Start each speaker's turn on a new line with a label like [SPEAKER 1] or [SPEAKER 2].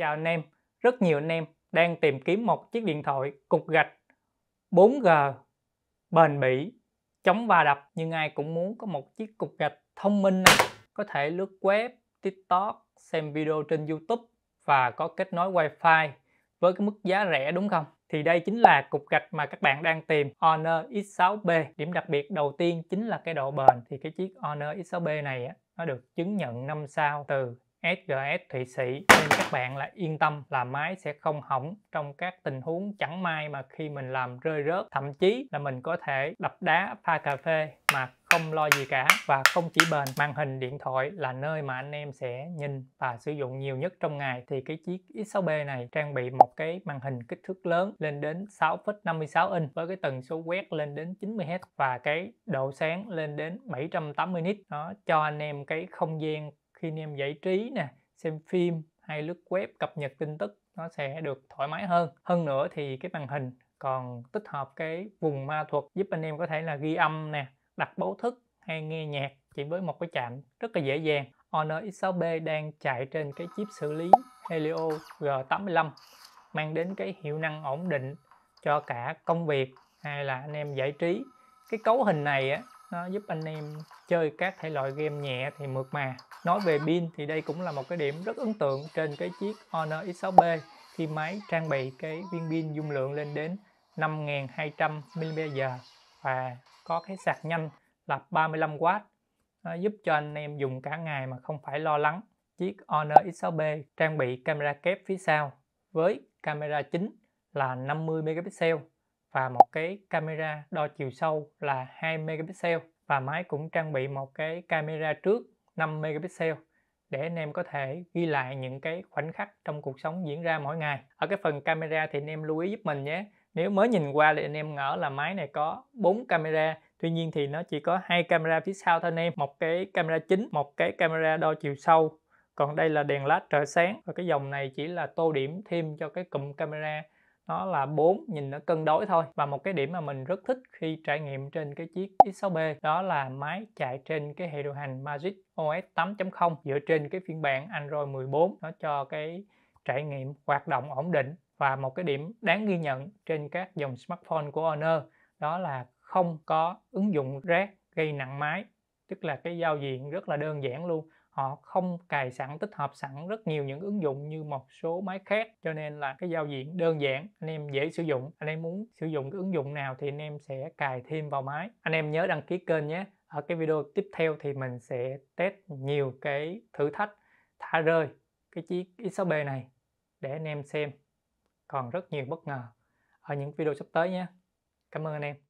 [SPEAKER 1] Chào anh em, rất nhiều anh em đang tìm kiếm một chiếc điện thoại cục gạch 4G bền bỉ, chống va đập nhưng ai cũng muốn có một chiếc cục gạch thông minh này có thể lướt web, TikTok, xem video trên YouTube và có kết nối wifi với cái mức giá rẻ đúng không? Thì đây chính là cục gạch mà các bạn đang tìm Honor X6B. Điểm đặc biệt đầu tiên chính là cái độ bền. Thì cái chiếc Honor X6B này á, nó được chứng nhận 5 sao từ SGS Thụy Sĩ nên các bạn là yên tâm là máy sẽ không hỏng trong các tình huống chẳng may mà khi mình làm rơi rớt thậm chí là mình có thể đập đá pha cà phê mà không lo gì cả và không chỉ bền màn hình điện thoại là nơi mà anh em sẽ nhìn và sử dụng nhiều nhất trong ngày thì cái chiếc X6B này trang bị một cái màn hình kích thước lớn lên đến 6,56 inch với cái tần số quét lên đến 90 Hz và cái độ sáng lên đến 780 nits nó cho anh em cái không gian khi anh em giải trí nè xem phim hay lướt web cập nhật tin tức nó sẽ được thoải mái hơn hơn nữa thì cái màn hình còn tích hợp cái vùng ma thuật giúp anh em có thể là ghi âm nè đặt báo thức hay nghe nhạc chỉ với một cái chạm rất là dễ dàng Honor X6B đang chạy trên cái chip xử lý Helio G85 mang đến cái hiệu năng ổn định cho cả công việc hay là anh em giải trí cái cấu hình này á, nó giúp anh em chơi các thể loại game nhẹ thì mượt mà nói về pin thì đây cũng là một cái điểm rất ấn tượng trên cái chiếc Honor X6B khi máy trang bị cái viên pin dung lượng lên đến 5200 mAh và có cái sạc nhanh là 35W nó giúp cho anh em dùng cả ngày mà không phải lo lắng chiếc Honor X6B trang bị camera kép phía sau với camera chính là 50 megapixel và một cái camera đo chiều sâu là 2 megapixel và máy cũng trang bị một cái camera trước 5 megapixel để anh em có thể ghi lại những cái khoảnh khắc trong cuộc sống diễn ra mỗi ngày. Ở cái phần camera thì anh em lưu ý giúp mình nhé. Nếu mới nhìn qua thì anh em ngỡ là máy này có 4 camera, tuy nhiên thì nó chỉ có hai camera phía sau thôi anh em, một cái camera chính, một cái camera đo chiều sâu. Còn đây là đèn led trợ sáng và cái dòng này chỉ là tô điểm thêm cho cái cụm camera nó là 4 nhìn nó cân đối thôi và một cái điểm mà mình rất thích khi trải nghiệm trên cái chiếc X6B đó là máy chạy trên cái hệ điều hành Magic OS 8.0 dựa trên cái phiên bản Android 14 nó cho cái trải nghiệm hoạt động ổn định và một cái điểm đáng ghi nhận trên các dòng smartphone của Honor đó là không có ứng dụng rác gây nặng máy tức là cái giao diện rất là đơn giản luôn họ không cài sẵn tích hợp sẵn rất nhiều những ứng dụng như một số máy khác cho nên là cái giao diện đơn giản anh em dễ sử dụng anh em muốn sử dụng cái ứng dụng nào thì anh em sẽ cài thêm vào máy anh em nhớ đăng ký kênh nhé ở cái video tiếp theo thì mình sẽ test nhiều cái thử thách thả rơi cái chiếc X6B này để anh em xem còn rất nhiều bất ngờ ở những video sắp tới nhé cảm ơn anh em